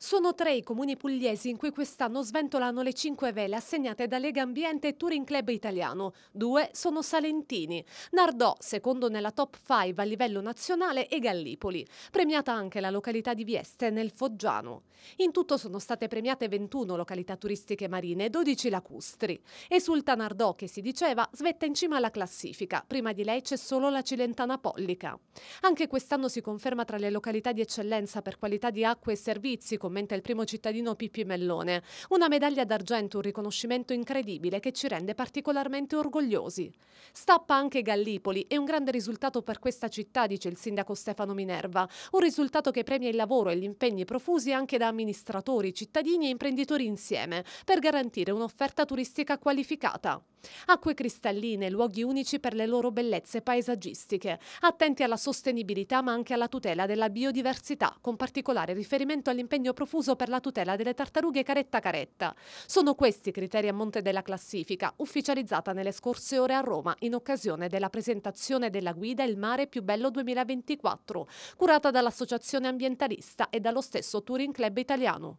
Sono tre i comuni pugliesi in cui quest'anno sventolano le cinque vele assegnate da Lega Ambiente e Touring Club Italiano. Due sono salentini, Nardò, secondo nella top 5 a livello nazionale, e Gallipoli. Premiata anche la località di Vieste, nel Foggiano. In tutto sono state premiate 21 località turistiche marine e 12 lacustri. Esulta Nardò, che si diceva, svetta in cima alla classifica. Prima di lei c'è solo la Cilentana Pollica. Anche quest'anno si conferma tra le località di eccellenza per qualità di acqua e servizi, commenta il primo cittadino Pippi Mellone. Una medaglia d'argento, un riconoscimento incredibile che ci rende particolarmente orgogliosi. Stappa anche Gallipoli, e un grande risultato per questa città, dice il sindaco Stefano Minerva. Un risultato che premia il lavoro e gli impegni profusi anche da amministratori, cittadini e imprenditori insieme per garantire un'offerta turistica qualificata. Acque cristalline, luoghi unici per le loro bellezze paesaggistiche, attenti alla sostenibilità ma anche alla tutela della biodiversità, con particolare riferimento all'impegno profuso per la tutela delle tartarughe caretta caretta. Sono questi i criteri a monte della classifica, ufficializzata nelle scorse ore a Roma in occasione della presentazione della guida Il mare più bello 2024, curata dall'Associazione Ambientalista e dallo stesso Touring Club Italiano.